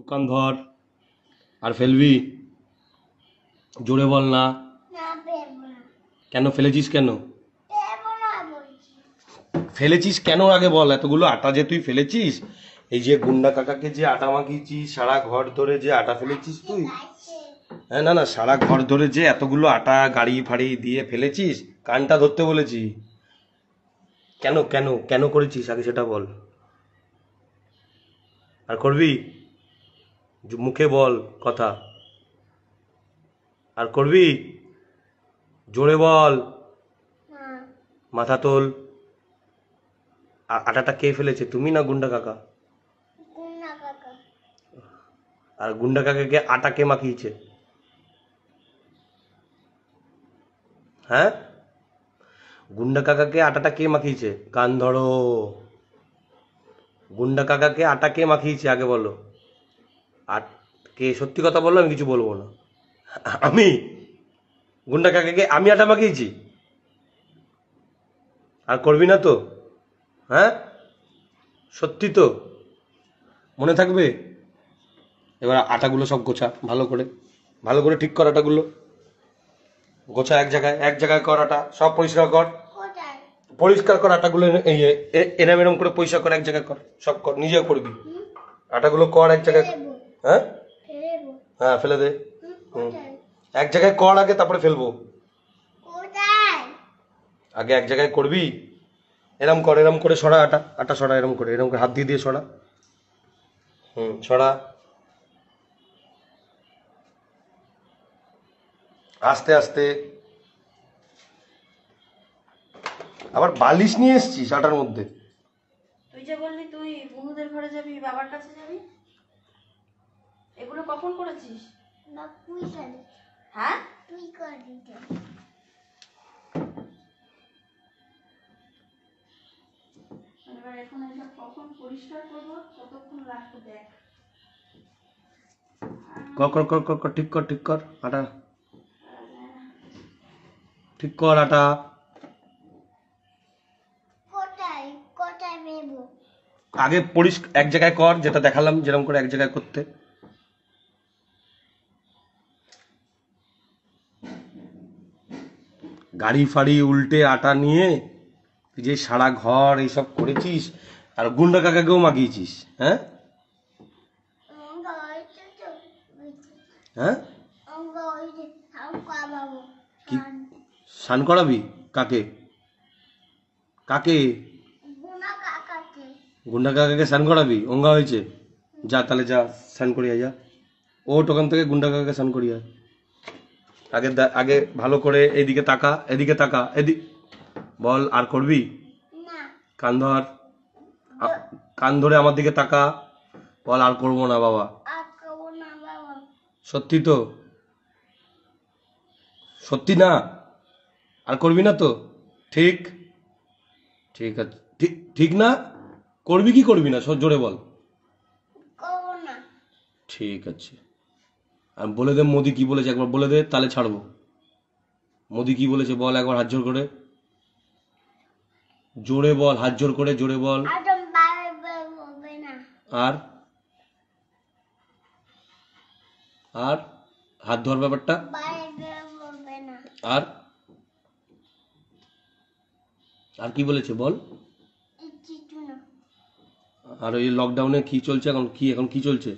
দোকান ধর আর ফেলবি জোরে বল না কেন ফেলেছিস কেন ফেলেছিস কেন আগে বল এতগুলো আটা যে তুই ফেলেছিস এই যে গুন্ডা কাকাকে যে আটা মাখিয়েছিস সারা ঘর ধরে যে আটা ফেলেছিস তুই হ্যাঁ না না সারা ঘর ধরে যে এতগুলো আটা গাড়ি ফাড়ি দিয়ে ফেলেছিস কানটা ধরতে বলেছি কেন কেন কেন করেছিস আগে সেটা বল আর করবি মুখে বল কথা আর করবি জোরে বল মাথা তোল আটাটা কে ফেলেছে তুমি না গুন্ডা কাকা আর গুন্ডা কাকাকে আটা কে মাখিয়েছে হ্যাঁ গুন্ডা কাকাকে আটাটা কে মাখিয়েছে কান ধরো গুন্ডা কাকাকে আটা কে মাখিয়েছে আগে বলো আর কে সত্যি কথা বললো আমি কিছু বলবো না আমি গুন্ডা কাকাকে আমি আটা মাখিয়েছি আর করবি না তো হ্যাঁ সত্যি তো মনে থাকবে এবার আটাগুলো সব গোছা ভালো করে ভালো করে ঠিক কর আটাগুলো গোছা এক জায়গায় এক জায়গায় কর আটা সব পরিষ্কার কর পরিষ্কার কর আটাগুলো এই এনাম এরম করে পরিষ্কার কর এক জায়গায় কর সব কর নিজেও করবি আটাগুলো কর এক জায়গায় হ্যাঁ হ্যাঁ ফেলে দে হুম এক জায়গায় কর আগে তারপরে ফেলবো আগে এক জায়গায় করবি এরম কর এরম করে সরা আটা আটা সরা এরম করে এরম করে হাত দিয়ে দিয়ে সরা হুম সরা আস্তে আস্তে আবার বালিশ নিয়ে এসছিস আটার মধ্যে তুই যে বললি তুই বন্ধুদের ঘরে যাবি বাবার কাছে যাবি এগুলো কখন করেছিস না তুই করে হ্যাঁ তুই করে এবার এখন এটা কখন পরিষ্কার করব ততক্ষণ লাগবে দেখ কর কর কর কর ঠিক কর ঠিক কর আটা ঠিক কর আটা কোটায় কোটায় নেব আগে পরিষ্কার এক জায়গায় কর যেটা দেখালাম যেরকম করে এক জায়গায় করতে গাড়ি ফাড়ি উল্টে আটা নিয়ে যে সারা ঘর এইসব করেছিস আর গুন্ডা কাকাকেও মাগিয়েছিস হ্যাঁ হ্যাঁ কি স্নান করাবি কাকে কাকে গুন্ডা কাকাকে স্নান করাবি অঙ্গা হয়েছে যা তাহলে যা স্নান করিয়া যা ওট ওখান থেকে গুন্ডা কাকাকে স্নান করিয়া আগে আগে ভালো করে এদিকে তাকা এদিকে তাকা এদিক বল আর করবি কান ধর কান ধরে আমার দিকে তাকা বল আর করবো না বাবা সত্যি তো সত্যি না আর করবি না তো ঠিক ঠিক আছে ঠিক না করবি কি করবি না সব জোরে বল ঠিক আছে আর বলে দে মোদি কি বলেছে একবার বলে দে তাহলে ছাড়বো মোদি কি বলেছে বল একবার হাত জোর করে জোরে বল হাত জোর করে জোরে বল আর আর হাত ধোয়ার ব্যাপারটা আর আর কি বলেছে বল আর ওই লকডাউনে কি চলছে এখন কি এখন কি চলছে